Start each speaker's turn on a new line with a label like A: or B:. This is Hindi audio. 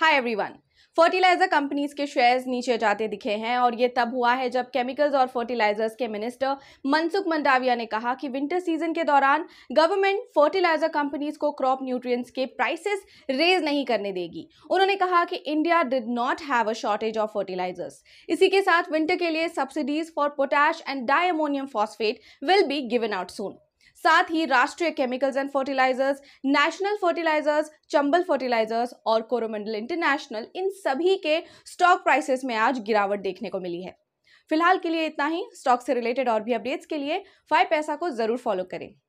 A: हाय एवरीवन फर्टिलाइजर कंपनीज के शेयर्स नीचे जाते दिखे हैं और ये तब हुआ है जब केमिकल्स और फर्टिलाइजर्स के मिनिस्टर मनसुख मंडाविया ने कहा कि विंटर सीजन के दौरान गवर्नमेंट फर्टिलाइजर कंपनीज को क्रॉप न्यूट्रिएंट्स के प्राइसेस रेज नहीं करने देगी उन्होंने कहा कि India did not have a shortage of fertilisers इसी के साथ विंटर के लिए subsidies for potash and diammonium phosphate will be given out soon साथ ही Rashtriya Chemicals and Fertilizers National Fertilizers Chambal Fertilizers और कोरोमंडल इंटरनेशनल इन सभी के स्टॉक प्राइसेस में आज गिरावट देखने को मिली है फिलहाल के लिए इतना ही स्टॉक से रिलेटेड और भी अपडेट्स के लिए फाइव पैसा को जरूर फॉलो करें